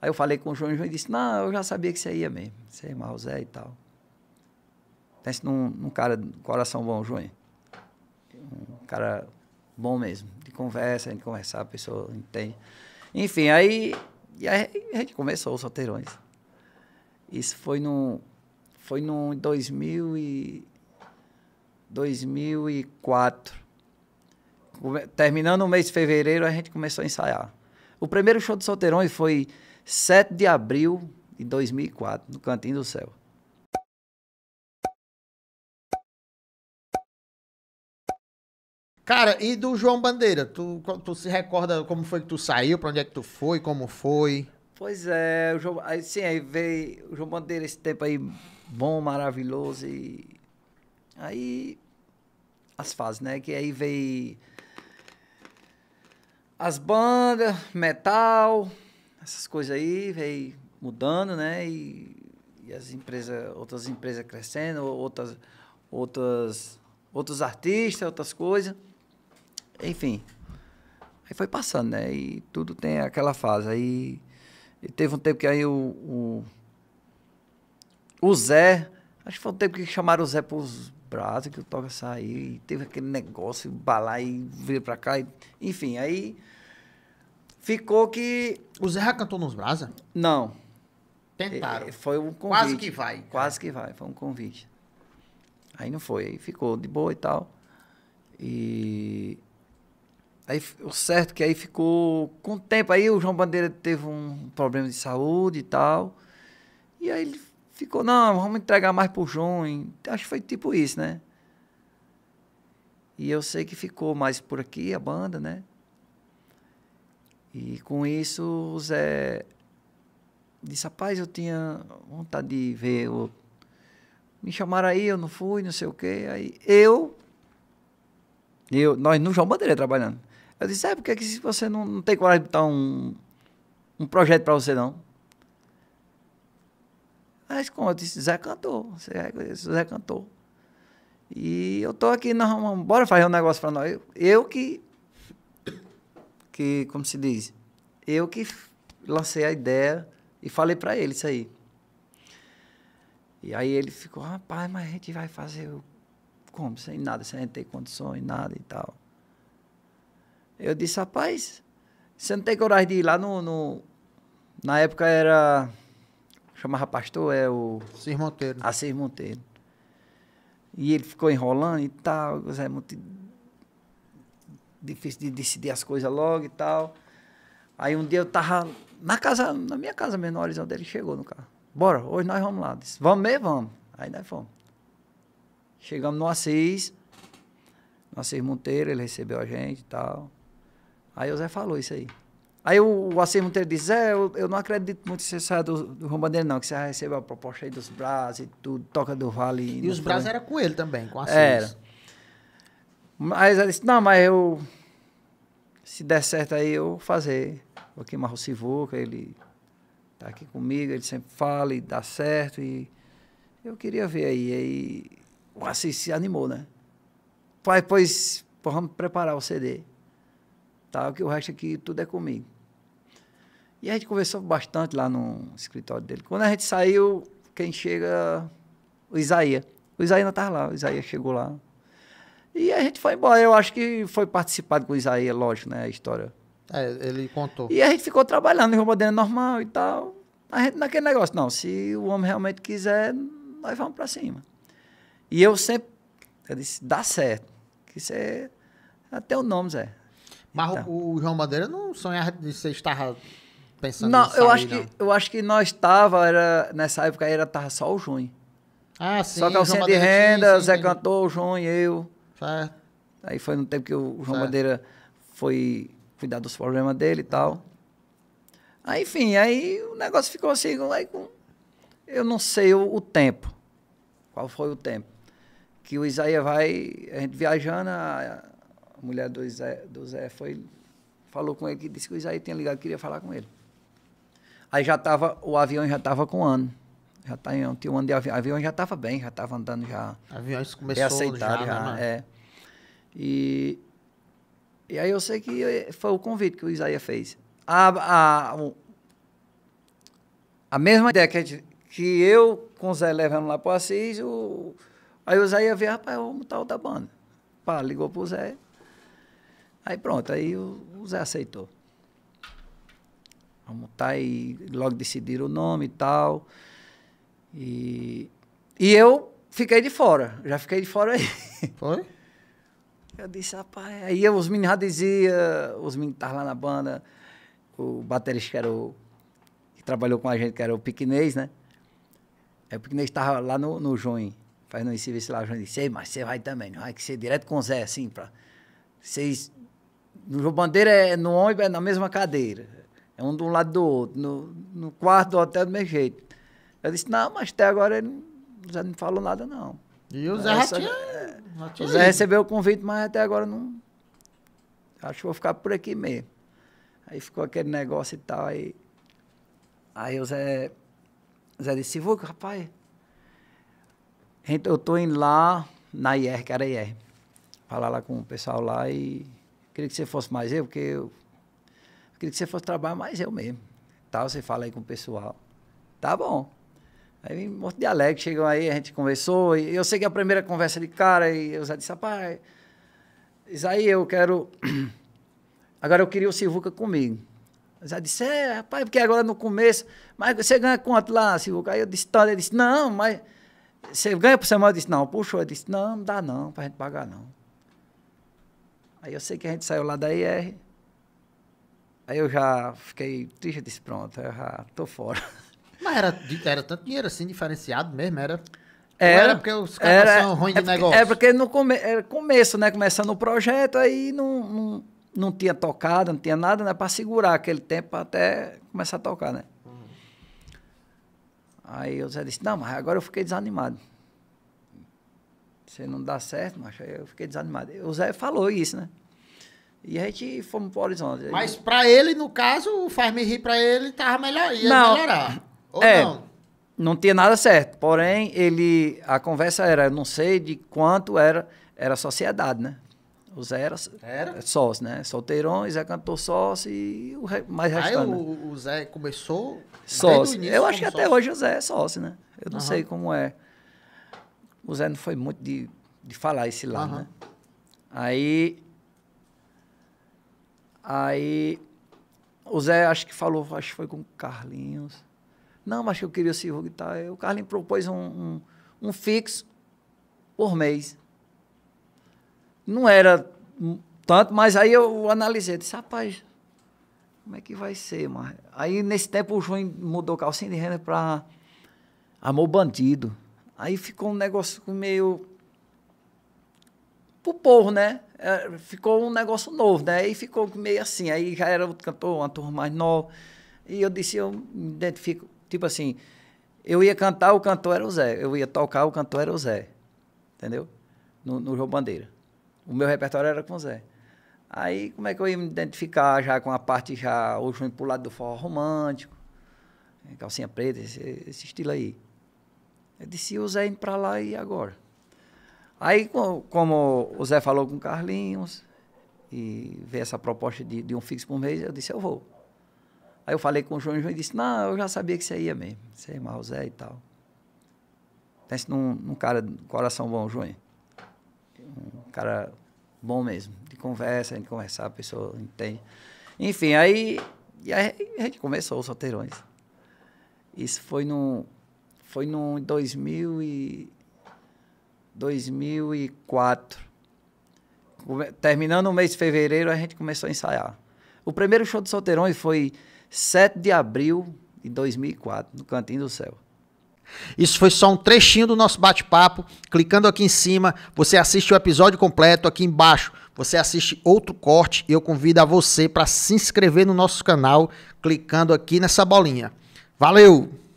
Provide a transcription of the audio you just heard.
Aí eu falei com o João e o João disse: Não, eu já sabia que você ia mesmo. Você é mau Zé e tal. Pense num, num cara de coração bom, João. Um cara bom mesmo, de conversa, de conversar, a pessoa entende. Enfim, aí, e aí a gente começou os solteirões. Isso foi no. Foi no 2000 e, 2004. Terminando o mês de fevereiro, a gente começou a ensaiar. O primeiro show de solteirões foi 7 de abril de 2004, no Cantinho do Céu. Cara, e do João Bandeira? Tu, tu se recorda como foi que tu saiu, para onde é que tu foi, como foi? Pois é, o João, aí, sim, aí veio o João Bandeira esse tempo aí bom, maravilhoso e aí as fases, né? Que aí veio as bandas, metal, essas coisas aí veio mudando, né? E, e as empresas, outras empresas crescendo, outras, outras, outros artistas, outras coisas. Enfim. Aí foi passando, né? E tudo tem aquela fase. Aí teve um tempo que aí o, o, o Zé, acho que foi um tempo que chamaram o Zé para os braços, que o Toca saiu, e teve aquele negócio, balar e vir para cá. E, enfim, aí Ficou que. O já cantou nos Brasa? Não. Tentaram. É, foi um convite. Quase que vai. Quase que vai, foi um convite. Aí não foi, aí ficou de boa e tal. E. Aí o certo é que aí ficou com o tempo. Aí o João Bandeira teve um problema de saúde e tal. E aí ele ficou, não, vamos entregar mais pro João. Acho que foi tipo isso, né? E eu sei que ficou mais por aqui a banda, né? E com isso, o Zé disse: Rapaz, eu tinha vontade de ver o. Me chamaram aí, eu não fui, não sei o quê. Aí eu. eu nós no João Bandeira trabalhando. Eu disse: É, porque que se você não, não tem coragem de botar um, um projeto para você, não? Mas como eu disse, Zé cantou. Zé cantou. E eu tô aqui, nós vamos, bora fazer um negócio para nós. Eu, eu que que, como se diz, eu que lancei a ideia e falei para ele isso aí. E aí ele ficou, rapaz, mas a gente vai fazer como? Sem nada, sem ter condições, nada e tal. Eu disse, rapaz, você não tem coragem de ir lá no. no... na época era. Chamava pastor, é o. Assis Monteiro. Cis Monteiro. E ele ficou enrolando e tal, Zé Monteiro difícil de decidir as coisas logo e tal. Aí um dia eu tava na casa, na minha casa mesmo, no horizonte, ele chegou no carro. Bora, hoje nós vamos lá. Disse, vamos mesmo? Vamos. Aí nós fomos. Chegamos no Assis, no Assis Monteiro, ele recebeu a gente e tal. Aí o Zé falou isso aí. Aí o, o Assis Monteiro disse, Zé, eu, eu não acredito muito que você saia do, do Rombandeiro, não, que você recebeu a proposta aí dos Bras e tudo, toca do Vale. E, e os Bras era com ele também, com o Assis. Era. Mas ela disse, não, mas eu... Se der certo aí, eu vou fazer. Vou queimar o Sivuca, ele tá aqui comigo, ele sempre fala e dá certo. E eu queria ver aí. aí o Assis se animou, né? Pai, pois, vamos preparar o CD. Tá, que o resto aqui tudo é comigo. E a gente conversou bastante lá no escritório dele. Quando a gente saiu, quem chega... O Isaías. O Isaías não estava lá. O Isaías chegou lá. E a gente foi embora. Eu acho que foi participado com o Isaías, é lógico, né? A história. É, ele contou. E a gente ficou trabalhando em Robodeira normal e tal. A gente naquele negócio, não, se o homem realmente quiser, nós vamos para cima. E eu sempre, eu disse, dá certo. Que você, é até o nome, Zé. Mas então. o João Bandeira não sonhava de você estar pensando não, sair, eu acho não. que eu acho que nós estava era nessa época era tava só o Junho. Ah, sim. Só calcinha de renda, o Zé cantou cantor, o João e eu. Certo. Aí foi no tempo que o João certo. Bandeira foi cuidar dos problemas dele e tal. Aí, enfim, aí o negócio ficou assim, aí com, eu não sei o, o, tempo. Qual foi o tempo? Que o Isaías vai, a gente viajando, a, a mulher do Zé, do Zé foi, falou com ele, que disse que o Isaías tinha ligado, queria falar com ele. Aí já tava, o avião já estava com um ano. Já tá em, ano de avião, avião já estava bem, já estava andando já. Aviões começou aceitado, já, já né? né, é. E, e aí eu sei que foi o convite que o Isaías fez. A, a, a mesma ideia que, que eu com o Zé levando lá para o Assis, o, aí o Isaías veio, rapaz, vamos montar outra banda. Pá, ligou para o Zé. Aí pronto, aí o, o Zé aceitou. Vamos tá e logo decidiram o nome e tal. E, e eu fiquei de fora, já fiquei de fora aí. Foi? Eu disse, rapaz, aí os meninos já diziam, os meninos estavam lá na banda, o baterista que era o, que trabalhou com a gente, que era o Piquinês, né? Aí o Piquinês estava lá no, no Join, fazendo esse serviço lá, o Join disse, mas você vai também, não vai que ser é direto com o Zé, assim, pra... Vocês... No João Bandeira é no ônibus, é na mesma cadeira. É um de um lado do outro, no, no quarto do hotel é do mesmo jeito. Eu disse, não, mas até agora ele já não falou nada, não. E o Zé tinha, é, tinha O Zé recebeu o convite, mas até agora não. Acho que vou ficar por aqui mesmo. Aí ficou aquele negócio e tal. Aí, aí o Zé, Zé disse, vou rapaz, eu tô indo lá na IR, que era IR, falar lá com o pessoal lá e queria que você fosse mais eu, porque eu, queria que você fosse trabalhar mais eu mesmo. tá você fala aí com o pessoal. Tá bom. Aí vem monte de alegre, chegou aí, a gente conversou, e eu sei que é a primeira conversa de cara, e eu já disse, rapaz, Isaí, eu quero. Agora eu queria o Silvuca comigo. Eu já disse, é, rapaz, porque agora no começo, mas você ganha quanto lá, Silvuca? Aí eu disse, tá, ele disse, não, mas você ganha por semana? Eu disse, não, puxou, eu disse, não, não dá não, pra gente pagar não. Aí eu sei que a gente saiu lá da IR. Aí eu já fiquei triste, eu disse, pronto, eu já tô fora. Mas era, era tanto dinheiro assim, diferenciado mesmo, era. Era, era porque os caras era, são ruins de é porque, negócio. É porque no come, era é, começo, né? Começando o projeto, aí não, não, não tinha tocado não tinha nada, né? Pra segurar aquele tempo até começar a tocar, né? Hum. Aí o Zé disse, não, mas agora eu fiquei desanimado. Se não dá certo, mas eu fiquei desanimado. O Zé falou isso, né? E a gente fomos pro horizonte. Mas pra ele, no caso, o Faz Me Rir pra ele tava melhor, ia não, melhorar é, não? não tinha nada certo. Porém, ele. A conversa era, eu não sei de quanto era, era sociedade, né? O Zé era, era? sócio, né? Solteirões, Zé cantou sócio e o mais Aí restante. Aí o, o, Zé começou sócio. Início, eu acho que sócio. até hoje o Zé é sócio, né? Eu não uhum. sei como é. O Zé não foi muito de, de falar esse lado, uhum. né? Aí. Aí. O Zé acho que falou, acho que foi com o Carlinhos. Não, mas eu queria ser e tal. o carlin propôs um, um, um fixo por mês. Não era tanto, mas aí eu analisei. Disse, rapaz, como é que vai ser, mas Aí, nesse tempo, o João mudou calcinha de renda para Amor Bandido. Aí ficou um negócio meio... Pro povo, né? É, ficou um negócio novo, né? E ficou meio assim. Aí já era outro cantor, uma turma mais nova. E eu disse, eu me identifico Tipo assim, eu ia cantar, o cantor era o Zé. Eu ia tocar, o cantor era o Zé. Entendeu? No, no João Bandeira. O meu repertório era com o Zé. Aí, como é que eu ia me identificar já com a parte já, hoje fui pro lado do forró romântico, calcinha preta, esse, esse estilo aí. Eu disse, o Zé indo pra lá e agora? Aí, como o Zé falou com o Carlinhos, e veio essa proposta de, de um fixo por mês, eu disse, eu vou. Aí eu falei com o João e o João disse: Não, eu já sabia que você ia mesmo. Você é mal, Zé e tal. Pense num, num cara coração bom, João. Um cara bom mesmo, de conversa, de conversar, a pessoa entende. Enfim, aí, aí a gente começou os solteirões. Isso foi no foi no 2000 e 2004. Terminando o mês de fevereiro, a gente começou a ensaiar. O primeiro show de solteirões foi 7 de abril de 2004, no Cantinho do Céu. Isso foi só um trechinho do nosso bate-papo. Clicando aqui em cima, você assiste o episódio completo. Aqui embaixo, você assiste outro corte. E eu convido a você para se inscrever no nosso canal, clicando aqui nessa bolinha. Valeu!